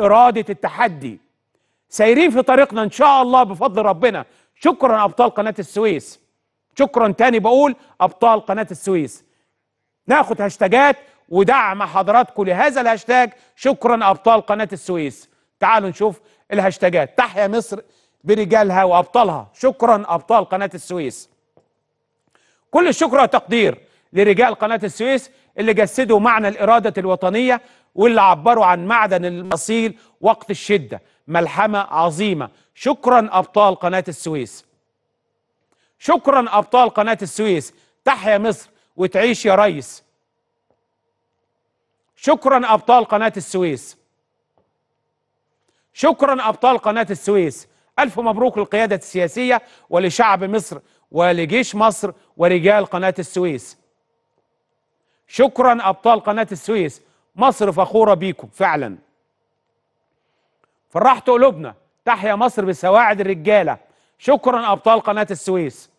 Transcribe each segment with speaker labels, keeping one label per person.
Speaker 1: إرادة التحدي سايرين في طريقنا إن شاء الله بفضل ربنا شكرا أبطال قناة السويس شكرا تاني بقول أبطال قناة السويس ناخد هاشتاجات ودعم حضراتكم لهذا الهاشتاج شكرا أبطال قناة السويس تعالوا نشوف الهاشتاجات تحيا مصر برجالها وأبطالها شكرا أبطال قناة السويس كل الشكر والتقدير لرجال قناة السويس اللي جسدوا معنى الإرادة الوطنية واللي عبروا عن معدن الأصيل وقت الشدة ملحمة عظيمة شكرا أبطال قناة السويس شكرا أبطال قناة السويس تحيا مصر وتعيش يا ريس شكرا أبطال قناة السويس شكرا أبطال قناة السويس ألف مبروك للقيادة السياسية ولشعب مصر ولجيش مصر ورجال قناة السويس شكرا أبطال قناة السويس مصر فخورة بيكم فعلا فرحت قلوبنا تحيا مصر بسواعد الرجالة شكرا أبطال قناة السويس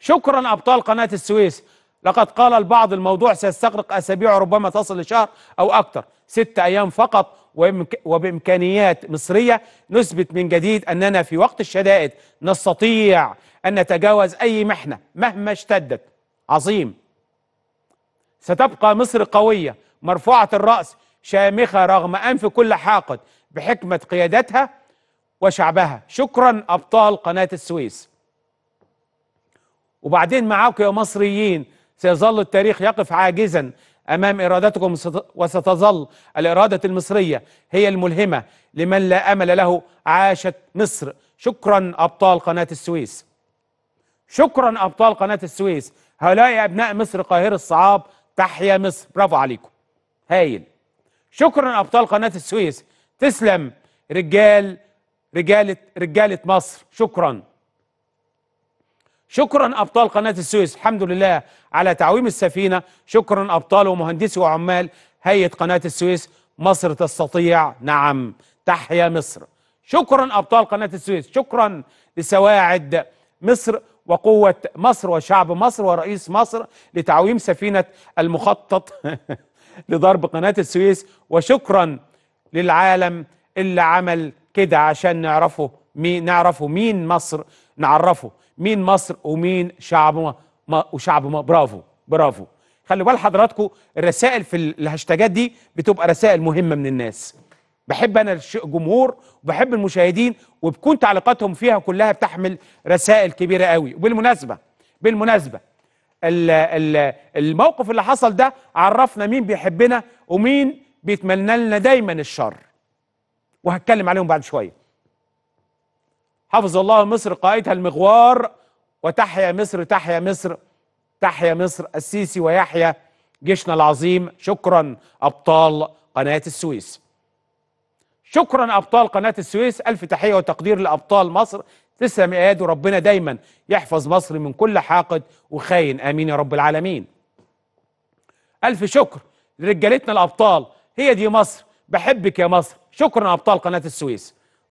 Speaker 1: شكرا أبطال قناة السويس لقد قال البعض الموضوع سيستغرق أسابيع ربما تصل لشهر أو أكثر ست أيام فقط وبإمكانيات مصرية نثبت من جديد أننا في وقت الشدائد نستطيع أن نتجاوز أي محنة مهما اشتدت عظيم ستبقى مصر قوية مرفوعة الرأس شامخة رغم أنف كل حاقد بحكمة قيادتها وشعبها شكرا أبطال قناة السويس وبعدين معاكم يا مصريين سيظل التاريخ يقف عاجزا أمام إرادتكم وستظل الإرادة المصرية هي الملهمة لمن لا أمل له عاشت مصر شكرا أبطال قناة السويس شكرا أبطال قناة السويس هؤلاء أبناء مصر قاهرة الصعاب تحيا مصر برافو عليكم هايل شكرا ابطال قناه السويس تسلم رجال رجاله رجاله مصر شكرا شكرا ابطال قناه السويس الحمد لله على تعويم السفينه شكرا ابطال ومهندسي وعمال هيئه قناه السويس مصر تستطيع نعم تحيا مصر شكرا ابطال قناه السويس شكرا لسواعد مصر وقوة مصر وشعب مصر ورئيس مصر لتعويم سفينة المخطط لضرب قناة السويس وشكرا للعالم اللي عمل كده عشان نعرفه مين نعرفه مين مصر نعرفه مين مصر ومين شعب ما وشعب ما برافو برافو خلي بال حضراتكم الرسائل في الهاشتاجات دي بتبقى رسائل مهمة من الناس بحب انا الجمهور وبحب المشاهدين وبكون تعليقاتهم فيها كلها بتحمل رسائل كبيره قوي وبالمناسبه بالمناسبه الموقف اللي حصل ده عرفنا مين بيحبنا ومين بيتمنى لنا دايما الشر وهتكلم عليهم بعد شويه حفظ الله مصر قائدها المغوار وتحيا مصر تحيا مصر تحيا مصر السيسي ويحيى جيشنا العظيم شكرا ابطال قناه السويس شكرا أبطال قناة السويس ألف تحية وتقدير لأبطال مصر تسلم يا يد وربنا دايما يحفظ مصر من كل حاقد وخاين آمين يا رب العالمين ألف شكر لرجالتنا الأبطال هي دي مصر بحبك يا مصر شكرا أبطال قناة السويس